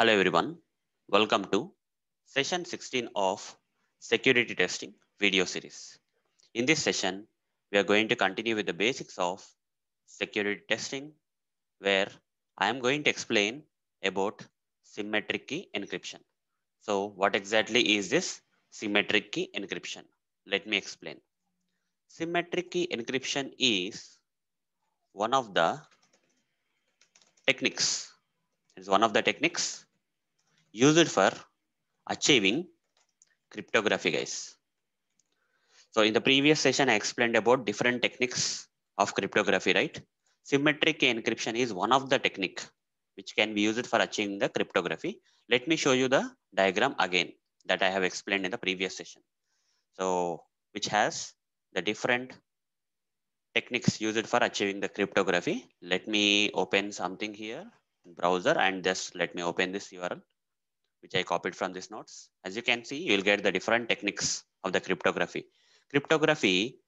Hello everyone, welcome to session 16 of security testing video series. In this session, we are going to continue with the basics of security testing where I am going to explain about symmetric key encryption. So what exactly is this symmetric key encryption? Let me explain. Symmetric key encryption is one of the techniques. It's one of the techniques used for achieving cryptography guys. So in the previous session, I explained about different techniques of cryptography, right? Symmetric encryption is one of the technique which can be used for achieving the cryptography. Let me show you the diagram again that I have explained in the previous session. So which has the different techniques used for achieving the cryptography. Let me open something here browser and just let me open this URL which I copied from these notes. As you can see, you'll get the different techniques of the cryptography. Cryptography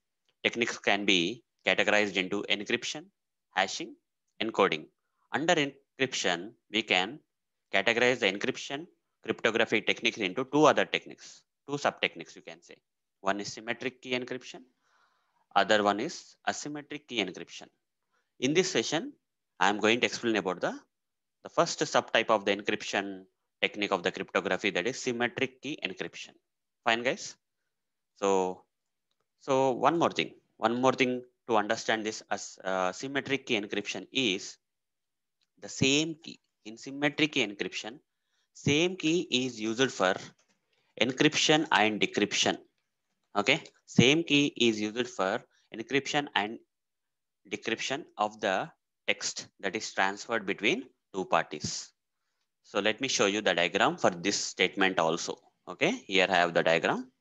techniques can be categorized into encryption, hashing, encoding. Under encryption, we can categorize the encryption cryptography techniques into two other techniques, two sub-techniques you can say. One is symmetric key encryption, other one is asymmetric key encryption. In this session, I'm going to explain about the, the first subtype of the encryption technique of the cryptography that is symmetric key encryption. Fine, guys? So, so one more thing, one more thing to understand this as uh, symmetric key encryption is the same key. In symmetric key encryption, same key is used for encryption and decryption. Okay, same key is used for encryption and decryption of the text that is transferred between two parties. So let me show you the diagram for this statement also. Okay, here I have the diagram.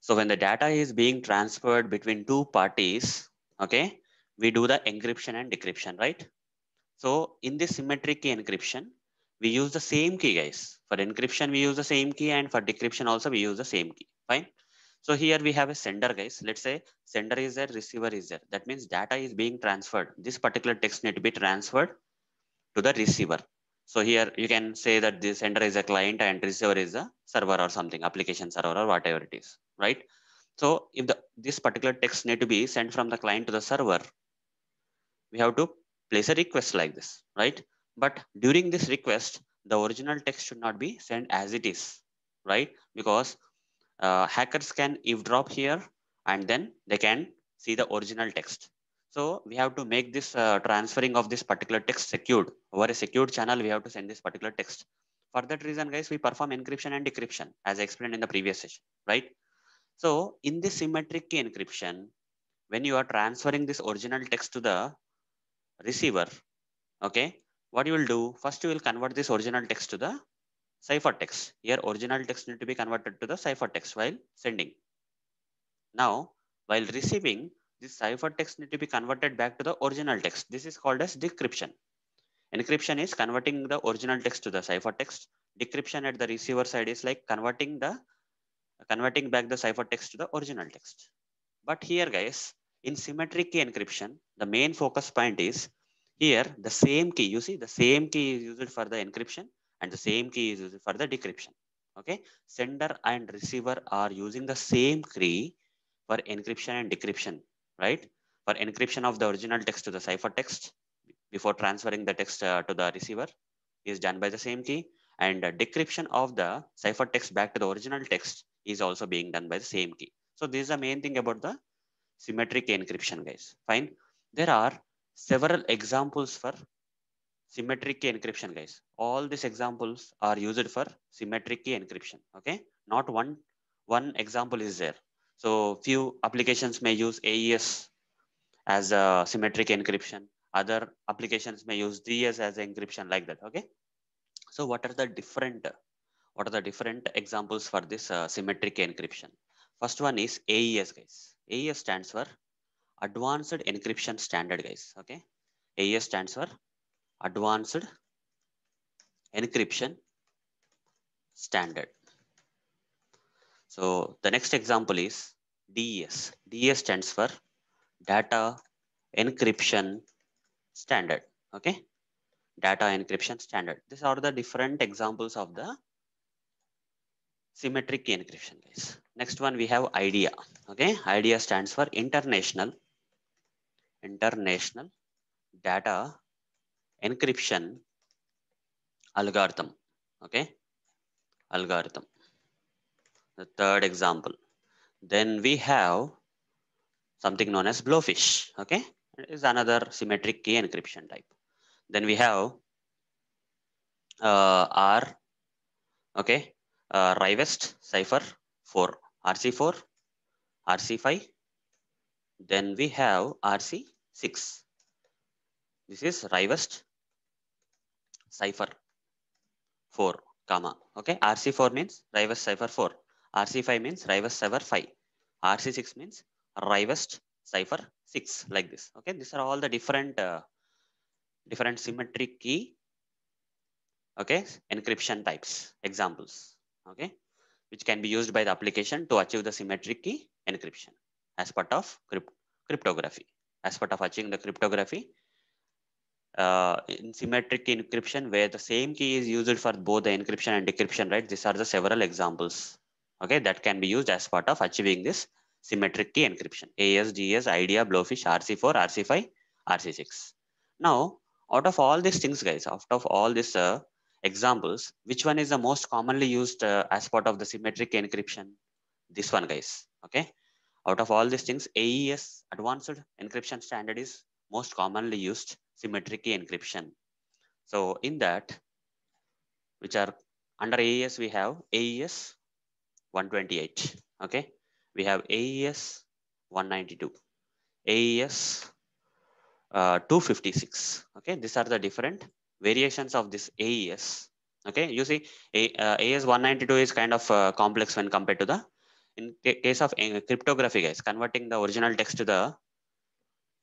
So when the data is being transferred between two parties, okay, we do the encryption and decryption, right? So in this symmetric key encryption, we use the same key guys. For encryption, we use the same key and for decryption also, we use the same key, fine? So here we have a sender guys. Let's say sender is there, receiver is there. That means data is being transferred. This particular text need to be transferred to the receiver. So here you can say that the sender is a client and receiver is a server or something, application server or whatever it is, right? So if the, this particular text need to be sent from the client to the server, we have to place a request like this, right? But during this request, the original text should not be sent as it is, right? Because uh, hackers can eavesdrop here and then they can see the original text. So we have to make this uh, transferring of this particular text secured. Over a secured channel, we have to send this particular text. For that reason, guys, we perform encryption and decryption as I explained in the previous session, right? So in this symmetric key encryption, when you are transferring this original text to the receiver, okay, what you will do, first you will convert this original text to the ciphertext. Here original text need to be converted to the ciphertext while sending. Now, while receiving, this ciphertext need to be converted back to the original text. This is called as decryption. Encryption is converting the original text to the ciphertext. Decryption at the receiver side is like converting the converting back the ciphertext to the original text. But here, guys, in symmetric key encryption, the main focus point is here the same key. You see, the same key is used for the encryption and the same key is used for the decryption. Okay, sender and receiver are using the same key for encryption and decryption right? For encryption of the original text to the ciphertext before transferring the text uh, to the receiver is done by the same key and uh, decryption of the ciphertext back to the original text is also being done by the same key. So this is the main thing about the symmetric encryption guys, fine. There are several examples for symmetric key encryption guys all these examples are used for symmetric key encryption okay not one one example is there so few applications may use AES as a symmetric encryption. Other applications may use DS as encryption like that. Okay. So what are the different, what are the different examples for this uh, symmetric encryption? First one is AES guys. AES stands for Advanced Encryption Standard guys. Okay. AES stands for Advanced Encryption Standard. So the next example is DES. DES stands for Data Encryption Standard. Okay. Data Encryption Standard. These are the different examples of the symmetric encryption guys. Next one we have IDEA. Okay. IDEA stands for International International Data Encryption Algorithm. Okay. Algorithm the third example. Then we have something known as blowfish, okay? It is another symmetric key encryption type. Then we have uh, R, okay, uh, Rivest cipher for RC4, RC5, then we have RC6. This is Rivest cipher 4, comma, okay? RC4 means Rivest cipher 4. RC5 means Rivest Cipher 5. RC6 means Rivest Cipher 6 like this. Okay, these are all the different uh, different symmetric key okay encryption types examples okay which can be used by the application to achieve the symmetric key encryption as part of crypt cryptography as part of achieving the cryptography uh, in symmetric encryption where the same key is used for both the encryption and decryption right these are the several examples Okay, that can be used as part of achieving this symmetric key encryption. AES, DES, IDEA, Blowfish, RC4, RC5, RC6. Now, out of all these things, guys, out of all these uh, examples, which one is the most commonly used uh, as part of the symmetric encryption? This one, guys. Okay. Out of all these things, AES, Advanced Encryption Standard is most commonly used symmetric key encryption. So in that, which are under AES, we have AES 128. Okay. We have AES 192, AES uh, 256. Okay. These are the different variations of this AES. Okay. You see, A, uh, AES 192 is kind of uh, complex when compared to the, in case of uh, cryptography, guys, converting the original text to the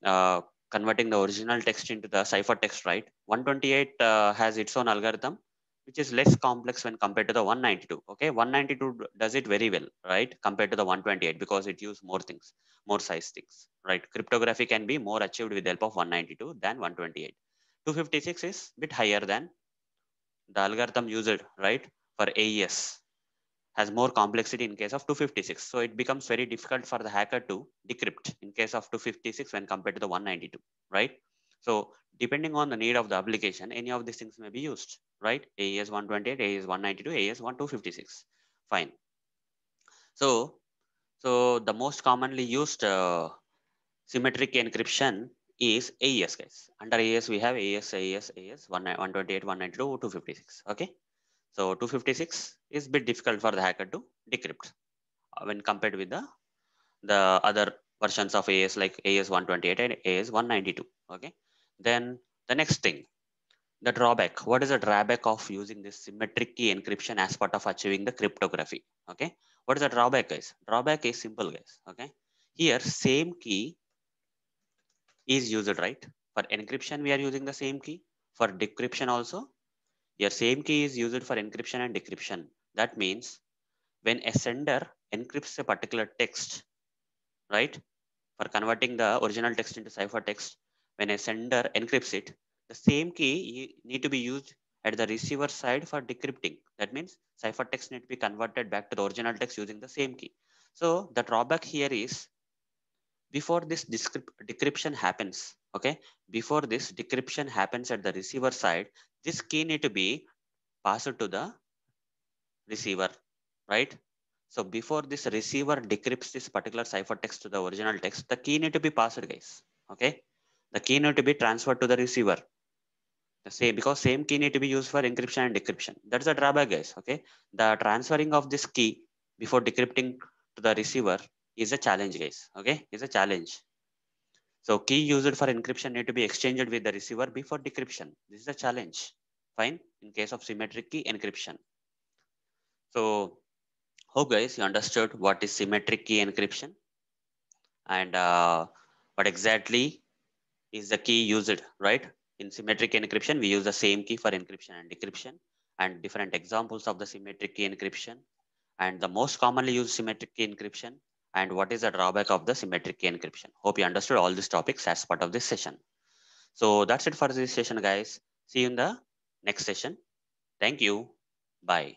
uh, converting the original text into the ciphertext, right? 128 uh, has its own algorithm which is less complex when compared to the 192. Okay, 192 does it very well, right? Compared to the 128 because it uses more things, more size things, right? Cryptography can be more achieved with the help of 192 than 128. 256 is bit higher than the algorithm used, right? For AES has more complexity in case of 256. So it becomes very difficult for the hacker to decrypt in case of 256 when compared to the 192, right? So depending on the need of the application, any of these things may be used, right? AES 128, AES 192, AES 1256, fine. So, so the most commonly used uh, symmetric encryption is AES guys. Under AES, we have AES, AES, AES 128, 192, 256, okay? So 256 is bit difficult for the hacker to decrypt when compared with the, the other versions of AES like AES 128 and AES 192, okay? Then the next thing, the drawback. What is the drawback of using this symmetric key encryption as part of achieving the cryptography? Okay. What is the drawback guys? Drawback is simple guys. Okay. Here same key is used, right? For encryption, we are using the same key. For decryption also, your same key is used for encryption and decryption. That means when a sender encrypts a particular text, right? For converting the original text into ciphertext, when a sender encrypts it, the same key need to be used at the receiver side for decrypting. That means ciphertext need to be converted back to the original text using the same key. So the drawback here is before this decryption happens, okay, before this decryption happens at the receiver side, this key need to be passed to the receiver, right? So before this receiver decrypts this particular ciphertext to the original text, the key need to be passed, guys, okay? the key need to be transferred to the receiver the same because same key need to be used for encryption and decryption that's the drawback guys okay the transferring of this key before decrypting to the receiver is a challenge guys okay is a challenge so key used for encryption need to be exchanged with the receiver before decryption this is a challenge fine in case of symmetric key encryption so hope guys you understood what is symmetric key encryption and uh, what exactly is the key used, right? In symmetric encryption, we use the same key for encryption and decryption and different examples of the symmetric key encryption and the most commonly used symmetric key encryption and what is the drawback of the symmetric key encryption. Hope you understood all these topics as part of this session. So that's it for this session, guys. See you in the next session. Thank you. Bye.